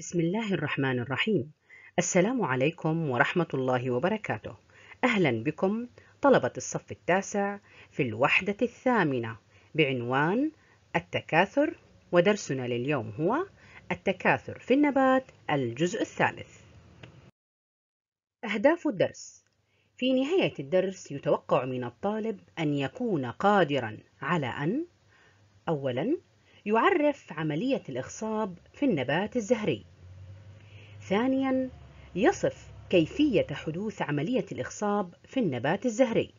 بسم الله الرحمن الرحيم السلام عليكم ورحمة الله وبركاته أهلا بكم طلبة الصف التاسع في الوحدة الثامنة بعنوان التكاثر ودرسنا لليوم هو التكاثر في النبات الجزء الثالث أهداف الدرس في نهاية الدرس يتوقع من الطالب أن يكون قادرا على أن أولا يعرف عملية الإخصاب في النبات الزهري ثانيا يصف كيفية حدوث عملية الإخصاب في النبات الزهري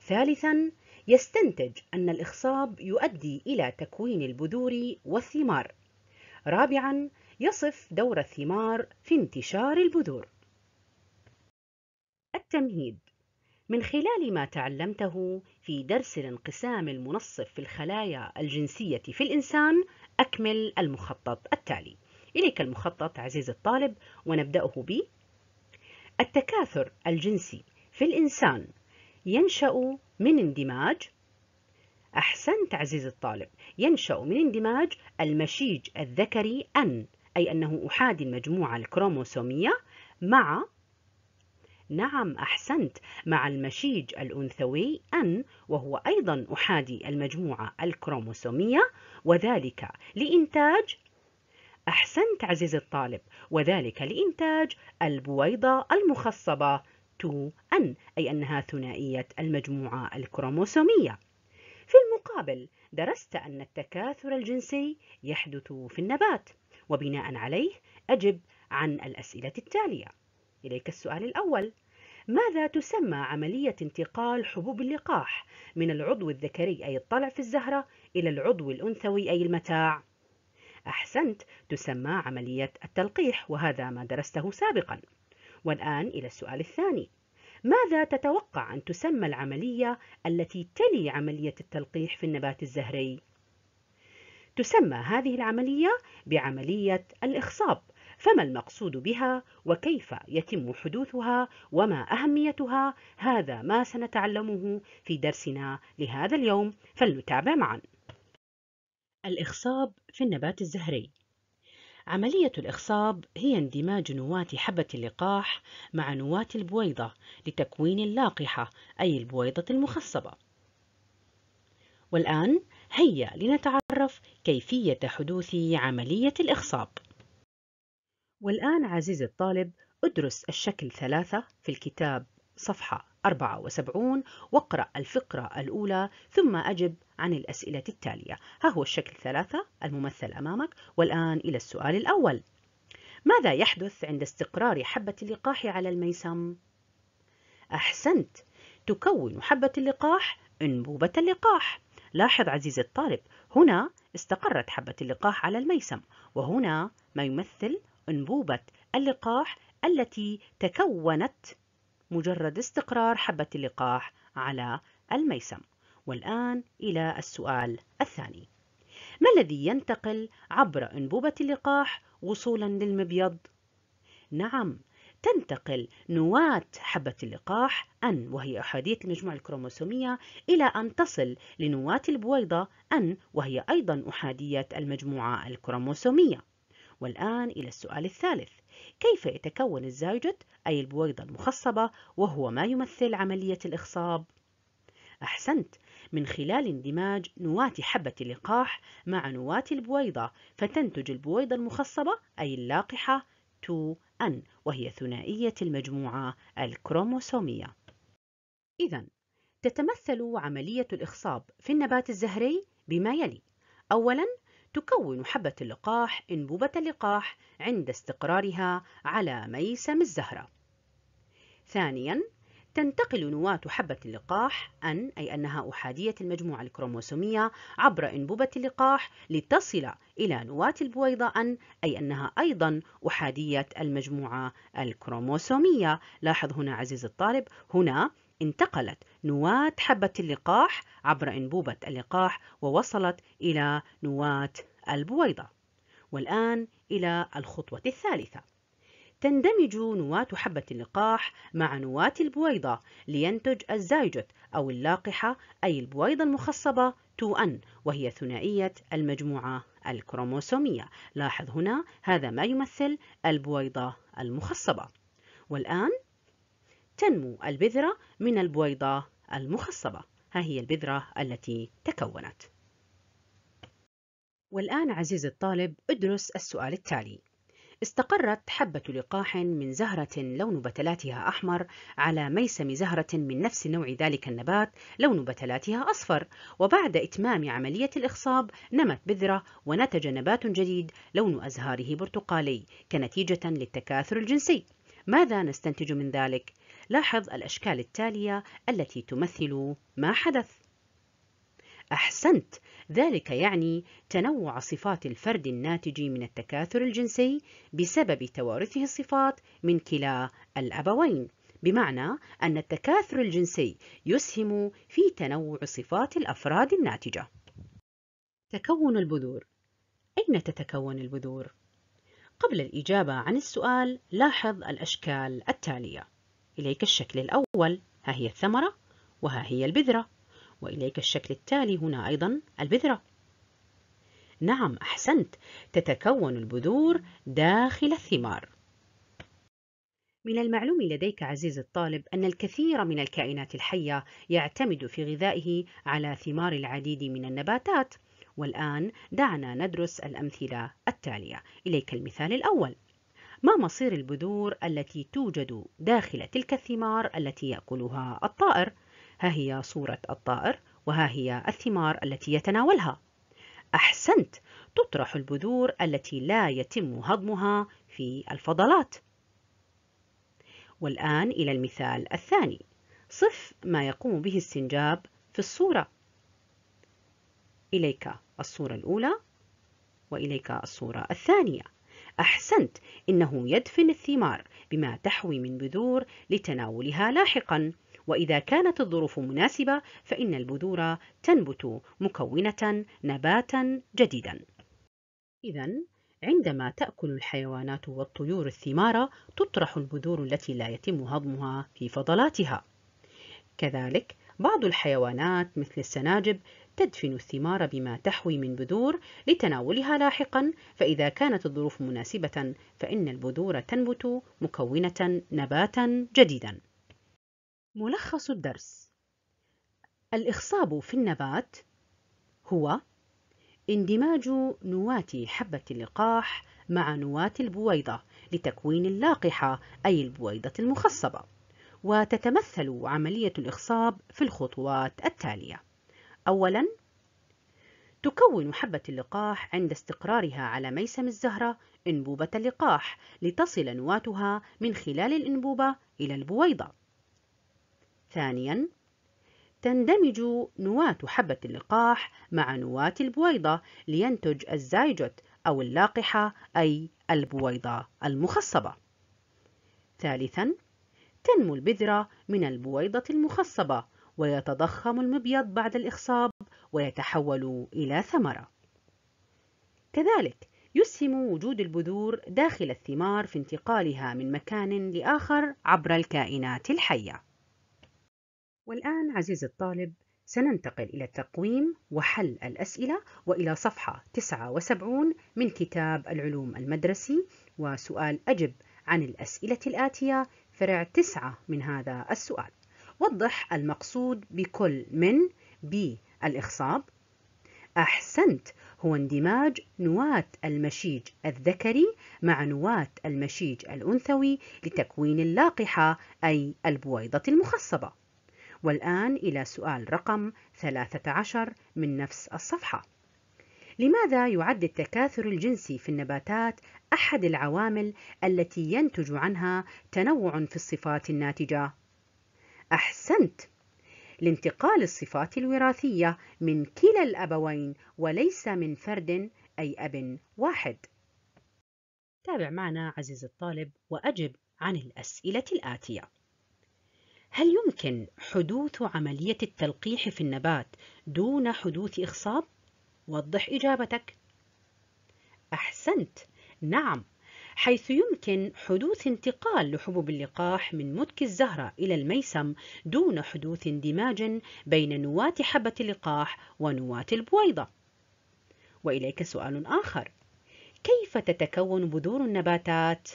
ثالثا يستنتج أن الإخصاب يؤدي إلى تكوين البذور والثمار رابعا يصف دور الثمار في انتشار البذور التمهيد من خلال ما تعلمته في درس الانقسام المنصف في الخلايا الجنسية في الإنسان أكمل المخطط التالي إليك المخطط عزيز الطالب ونبدأه ب التكاثر الجنسي في الإنسان ينشأ من اندماج أحسنت عزيز الطالب ينشأ من اندماج المشيج الذكري أن أي أنه أحادي المجموعة الكروموسومية مع نعم أحسنت مع المشيج الأنثوي أن وهو أيضا أحادي المجموعة الكروموسومية وذلك لإنتاج أحسنت عزيزي الطالب وذلك لإنتاج البويضة المخصبة 2N أي أنها ثنائية المجموعة الكروموسومية في المقابل درست أن التكاثر الجنسي يحدث في النبات وبناء عليه أجب عن الأسئلة التالية إليك السؤال الأول ماذا تسمى عملية انتقال حبوب اللقاح من العضو الذكري أي الطلع في الزهرة إلى العضو الأنثوي أي المتاع؟ أحسنت تسمى عملية التلقيح وهذا ما درسته سابقا والآن إلى السؤال الثاني ماذا تتوقع أن تسمى العملية التي تلي عملية التلقيح في النبات الزهري؟ تسمى هذه العملية بعملية الإخصاب فما المقصود بها وكيف يتم حدوثها وما أهميتها هذا ما سنتعلمه في درسنا لهذا اليوم فلنتابع معاً الإخصاب في النبات الزهري عملية الإخصاب هي اندماج نواة حبة اللقاح مع نواة البويضة لتكوين اللاقحة أي البويضة المخصبة. والآن هيا لنتعرف كيفية حدوث عملية الإخصاب. والآن عزيزي الطالب ادرس الشكل ثلاثة في الكتاب صفحة 74 واقرأ الفقرة الأولى ثم أجب عن الأسئلة التالية ها هو الشكل ثلاثة الممثل أمامك والآن إلى السؤال الأول ماذا يحدث عند استقرار حبة اللقاح على الميسم؟ أحسنت تكون حبة اللقاح أنبوبة اللقاح لاحظ عزيزي الطالب هنا استقرت حبة اللقاح على الميسم وهنا ما يمثل أنبوبة اللقاح التي تكونت مجرد استقرار حبة اللقاح على الميسم والآن إلى السؤال الثاني ما الذي ينتقل عبر أنبوبة اللقاح وصولا للمبيض؟ نعم تنتقل نواة حبة اللقاح أن وهي أحادية المجموعة الكروموسومية إلى أن تصل لنواة البويضة أن وهي أيضا أحادية المجموعة الكروموسومية والآن إلى السؤال الثالث كيف يتكون الزوجت أي البويضة المخصبة وهو ما يمثل عملية الإخصاب؟ أحسنت من خلال اندماج نواة حبة اللقاح مع نواة البويضة فتنتج البويضة المخصبة أي اللاقحة 2N وهي ثنائية المجموعة الكروموسومية إذا تتمثل عملية الإخصاب في النبات الزهري بما يلي أولاً تكون حبة اللقاح أنبوبة اللقاح عند استقرارها على ميسم الزهرة ثانياً تنتقل نواة حبة اللقاح أن أي أنها أحادية المجموعة الكروموسومية عبر أنبوبة اللقاح لتصل إلى نواة البويضة أن أي أنها أيضا أحادية المجموعة الكروموسومية لاحظ هنا عزيزي الطالب هنا انتقلت نواة حبة اللقاح عبر أنبوبة اللقاح ووصلت إلى نواة البويضة والآن إلى الخطوة الثالثة تندمج نواة حبة اللقاح مع نواة البويضة لينتج الزايجوت أو اللاقحة أي البويضة المخصبة 2N وهي ثنائية المجموعة الكروموسومية لاحظ هنا هذا ما يمثل البويضة المخصبة والآن تنمو البذرة من البويضة المخصبة ها هي البذرة التي تكونت والآن عزيزي الطالب ادرس السؤال التالي استقرت حبة لقاح من زهرة لون بتلاتها أحمر على ميسم زهرة من نفس نوع ذلك النبات لون بتلاتها أصفر، وبعد إتمام عملية الإخصاب نمت بذرة ونتج نبات جديد لون أزهاره برتقالي كنتيجة للتكاثر الجنسي. ماذا نستنتج من ذلك؟ لاحظ الأشكال التالية التي تمثل ما حدث. أحسنت ذلك يعني تنوع صفات الفرد الناتج من التكاثر الجنسي بسبب توارثه الصفات من كلا الأبوين بمعنى أن التكاثر الجنسي يسهم في تنوع صفات الأفراد الناتجة تكون البذور أين تتكون البذور؟ قبل الإجابة عن السؤال لاحظ الأشكال التالية إليك الشكل الأول ها هي الثمرة وها هي البذرة وإليك الشكل التالي هنا أيضا البذرة نعم أحسنت تتكون البذور داخل الثمار من المعلوم لديك عزيز الطالب أن الكثير من الكائنات الحية يعتمد في غذائه على ثمار العديد من النباتات والآن دعنا ندرس الأمثلة التالية إليك المثال الأول ما مصير البذور التي توجد داخل تلك الثمار التي يأكلها الطائر؟ ها هي صورة الطائر وها هي الثمار التي يتناولها أحسنت تطرح البذور التي لا يتم هضمها في الفضلات والآن إلى المثال الثاني صف ما يقوم به السنجاب في الصورة إليك الصورة الأولى وإليك الصورة الثانية أحسنت إنه يدفن الثمار بما تحوي من بذور لتناولها لاحقاً وإذا كانت الظروف مناسبة فإن البذور تنبت مكونة نباتا جديدا إذا عندما تأكل الحيوانات والطيور الثمار تطرح البذور التي لا يتم هضمها في فضلاتها كذلك بعض الحيوانات مثل السناجب تدفن الثمار بما تحوي من بذور لتناولها لاحقا فإذا كانت الظروف مناسبة فإن البذور تنبت مكونة نباتا جديدا ملخص الدرس الإخصاب في النبات هو اندماج نواة حبة اللقاح مع نواة البويضة لتكوين اللاقحة أي البويضة المخصبة وتتمثل عملية الإخصاب في الخطوات التالية أولاً تكون حبة اللقاح عند استقرارها على ميسم الزهرة أنبوبة اللقاح لتصل نواتها من خلال الأنبوبة إلى البويضة ثانياً تندمج نواة حبة اللقاح مع نواة البويضة لينتج الزايجوت أو اللاقحة أي البويضة المخصبة. ثالثاً تنمو البذرة من البويضة المخصبة ويتضخم المبيض بعد الإخصاب ويتحول إلى ثمرة. كذلك يسهم وجود البذور داخل الثمار في انتقالها من مكان لآخر عبر الكائنات الحية. والآن عزيزي الطالب سننتقل إلى التقويم وحل الأسئلة وإلى صفحة 79 من كتاب العلوم المدرسي وسؤال أجب عن الأسئلة الآتية فرع 9 من هذا السؤال وضح المقصود بكل من ب الإخصاب أحسنت هو اندماج نواة المشيج الذكري مع نواة المشيج الأنثوي لتكوين اللاقحة أي البويضة المخصبة والآن إلى سؤال رقم 13 من نفس الصفحة لماذا يعد التكاثر الجنسي في النباتات أحد العوامل التي ينتج عنها تنوع في الصفات الناتجة؟ أحسنت! لانتقال الصفات الوراثية من كلا الأبوين وليس من فرد أي أب واحد. تابع معنا عزيزي الطالب وأجب عن الأسئلة الآتية. هل يمكن حدوث عملية التلقيح في النبات دون حدوث إخصاب؟ وضح إجابتك. أحسنت، نعم، حيث يمكن حدوث انتقال لحبوب اللقاح من مدك الزهرة إلى الميسم دون حدوث اندماج بين نواة حبة اللقاح ونواة البويضة. وإليك سؤال آخر، كيف تتكون بذور النباتات؟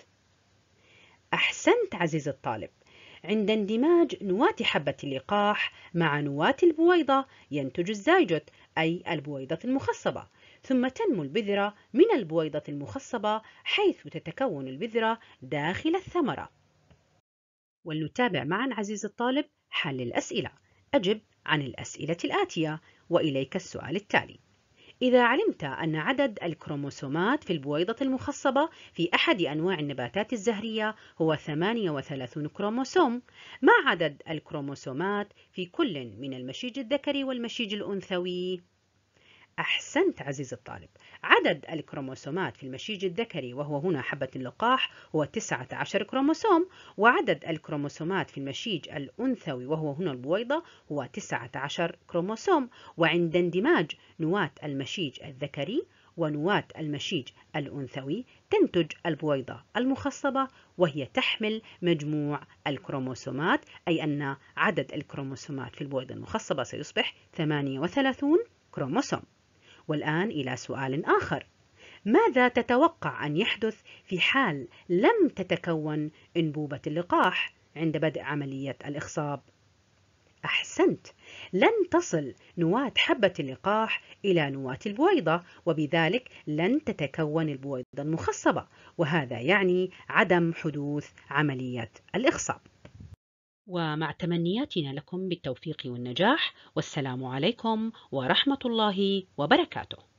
أحسنت عزيزي الطالب، عند اندماج نواة حبة اللقاح مع نواة البويضة ينتج الزايجوت أي البويضة المخصبة ثم تنمو البذرة من البويضة المخصبة حيث تتكون البذرة داخل الثمرة ولنتابع معا عزيزي الطالب حل الأسئلة أجب عن الأسئلة الآتية وإليك السؤال التالي إذا علمت أن عدد الكروموسومات في البويضة المخصبة في أحد أنواع النباتات الزهرية هو 38 كروموسوم ما عدد الكروموسومات في كل من المشيج الذكري والمشيج الأنثوي أحسنت عزيز الطالب عدد الكروموسومات في المشيج الذكري وهو هنا حبة اللقاح هو 19 كروموسوم وعدد الكروموسومات في المشيج الأنثوي وهو هنا البويضة هو 19 كروموسوم وعند اندماج نواة المشيج الذكري ونواة المشيج الأنثوي تنتج البويضة المخصبة وهي تحمل مجموع الكروموسومات أي أن عدد الكروموسومات في البويضة المخصبة سيصبح 38 كروموسوم والآن إلى سؤال آخر ماذا تتوقع أن يحدث في حال لم تتكون أنبوبة اللقاح عند بدء عملية الإخصاب؟ أحسنت، لن تصل نواة حبة اللقاح إلى نواة البويضة وبذلك لن تتكون البويضة المخصبة وهذا يعني عدم حدوث عملية الإخصاب. ومع تمنياتنا لكم بالتوفيق والنجاح والسلام عليكم ورحمة الله وبركاته